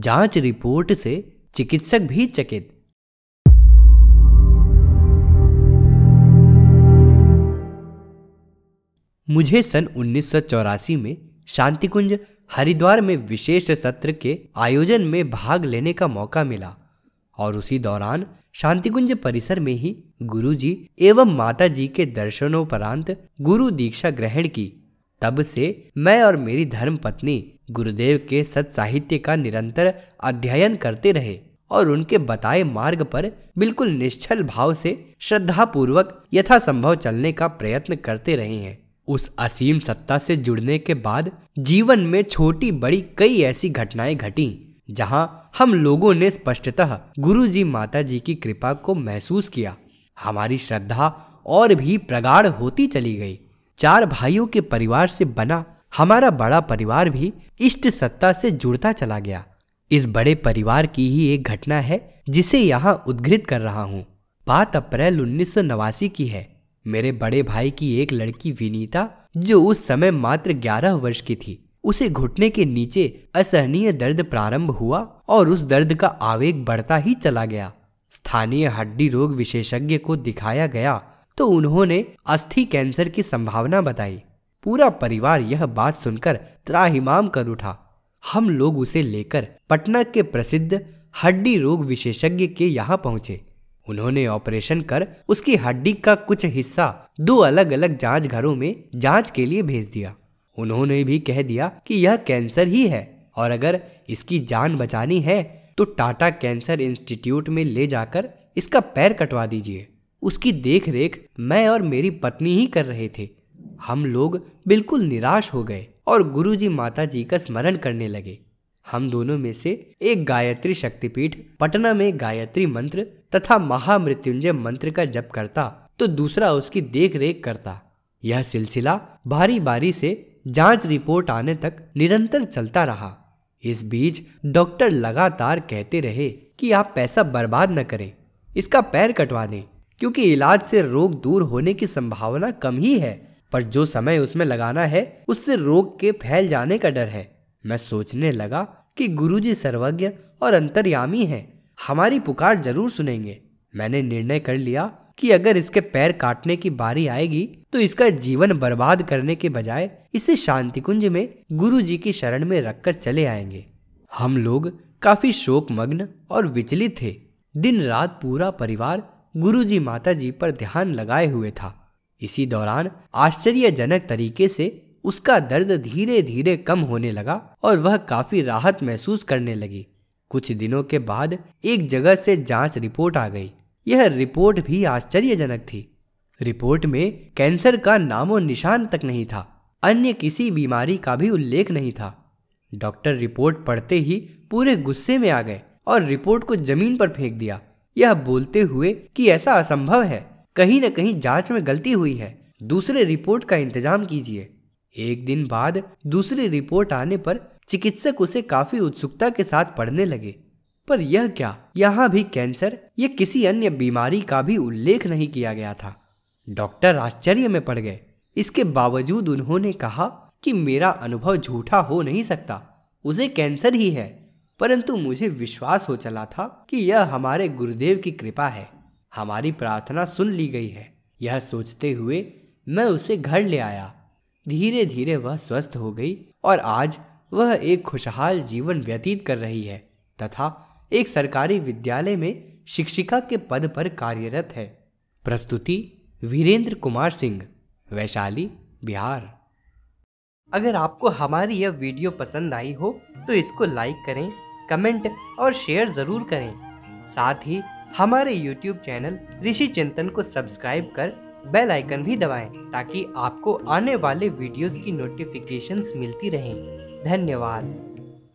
जांच रिपोर्ट से चिकित्सक भी चकित मुझे सन उन्नीस में शांतिकुंज हरिद्वार में विशेष सत्र के आयोजन में भाग लेने का मौका मिला और उसी दौरान शांतिकुंज परिसर में ही गुरुजी एवं माता जी के दर्शनोपरांत गुरु दीक्षा ग्रहण की तब से मैं और मेरी धर्म पत्नी गुरुदेव के सत साहित्य का निरंतर अध्ययन करते रहे और उनके बताए मार्ग पर बिल्कुल निश्चल भाव से श्रद्धा पूर्वक यथासंभव चलने का प्रयत्न करते रहे हैं उस असीम सत्ता से जुड़ने के बाद जीवन में छोटी बड़ी कई ऐसी घटनाएं घटी जहां हम लोगों ने स्पष्टतः गुरु जी माता जी की कृपा को महसूस किया हमारी श्रद्धा और भी प्रगाढ़ होती चली गई चार भाइयों के परिवार से बना हमारा बड़ा परिवार भी इष्ट सत्ता से जुड़ता चला गया इस बड़े परिवार की ही एक घटना है जिसे यहाँ उद्घृत कर रहा हूँ बात अप्रैल उन्नीस की है मेरे बड़े भाई की एक लड़की विनीता जो उस समय मात्र 11 वर्ष की थी उसे घुटने के नीचे असहनीय दर्द प्रारंभ हुआ और उस दर्द का आवेग बढ़ता ही चला गया स्थानीय हड्डी रोग विशेषज्ञ को दिखाया गया तो उन्होंने अस्थि कैंसर की संभावना बताई पूरा परिवार यह बात सुनकर त्राहिमाम कर उठा हम लोग उसे लेकर पटना के प्रसिद्ध हड्डी रोग विशेषज्ञ के यहाँ पहुंचे उन्होंने ऑपरेशन कर उसकी हड्डी का कुछ हिस्सा दो अलग अलग जांच घरों में जांच के लिए भेज दिया उन्होंने भी कह दिया कि यह कैंसर ही है और अगर इसकी जान बचानी है तो टाटा कैंसर इंस्टीट्यूट में ले जाकर इसका पैर कटवा दीजिए उसकी देख रेख मैं और मेरी पत्नी ही कर रहे थे हम लोग बिल्कुल निराश हो गए और गुरु जी माता जी का स्मरण करने लगे हम दोनों में से एक गायत्री शक्तिपीठ पटना में गायत्री मंत्र तथा महामृत्युंजय मंत्र का जप करता तो दूसरा उसकी देख रेख करता यह सिलसिला भारी बारी से जांच रिपोर्ट आने तक निरंतर चलता रहा इस बीच डॉक्टर लगातार कहते रहे कि आप पैसा बर्बाद न करें इसका पैर कटवा दें क्योंकि इलाज से रोग दूर होने की संभावना कम ही है पर जो समय उसमें लगाना है उससे रोग के फैल जाने का डर है मैं सोचने लगा कि गुरुजी सर्वज्ञ और अंतर्यामी हैं हमारी पुकार जरूर सुनेंगे मैंने निर्णय कर लिया कि अगर इसके पैर काटने की बारी आएगी तो इसका जीवन बर्बाद करने के बजाय इसे शांति कुंज में गुरु जी की शरण में रखकर चले आएंगे हम लोग काफी शोक मग्न और विचलित थे दिन रात पूरा परिवार गुरुजी माताजी पर ध्यान लगाए हुए था इसी दौरान आश्चर्यजनक तरीके से उसका दर्द धीरे धीरे कम होने लगा और वह काफी राहत महसूस करने लगी कुछ दिनों के बाद एक जगह से जांच रिपोर्ट आ गई यह रिपोर्ट भी आश्चर्यजनक थी रिपोर्ट में कैंसर का नामो निशान तक नहीं था अन्य किसी बीमारी का भी उल्लेख नहीं था डॉक्टर रिपोर्ट पढ़ते ही पूरे गुस्से में आ गए और रिपोर्ट को जमीन पर फेंक दिया यह बोलते हुए कि ऐसा असंभव है कहीं न कहीं जांच में गलती हुई है दूसरे रिपोर्ट का इंतजाम कीजिए एक दिन बाद दूसरी रिपोर्ट आने पर चिकित्सक उसे काफी उत्सुकता के साथ पढ़ने लगे पर यह क्या यहाँ भी कैंसर या किसी अन्य बीमारी का भी उल्लेख नहीं किया गया था डॉक्टर आश्चर्य में पड़ गए इसके बावजूद उन्होंने कहा कि मेरा अनुभव झूठा हो नहीं सकता उसे कैंसर ही है परंतु मुझे विश्वास हो चला था कि यह हमारे गुरुदेव की कृपा है हमारी प्रार्थना सुन ली गई है यह सोचते हुए मैं उसे घर ले आया धीरे धीरे वह स्वस्थ हो गई और आज वह एक खुशहाल जीवन व्यतीत कर रही है तथा एक सरकारी विद्यालय में शिक्षिका के पद पर कार्यरत है प्रस्तुति वीरेंद्र कुमार सिंह वैशाली बिहार अगर आपको हमारी यह वीडियो पसंद आई हो तो इसको लाइक करें कमेंट और शेयर ज़रूर करें साथ ही हमारे YouTube चैनल ऋषि चिंतन को सब्सक्राइब कर बेल आइकन भी दबाएं ताकि आपको आने वाले वीडियोस की नोटिफिकेशंस मिलती रहें धन्यवाद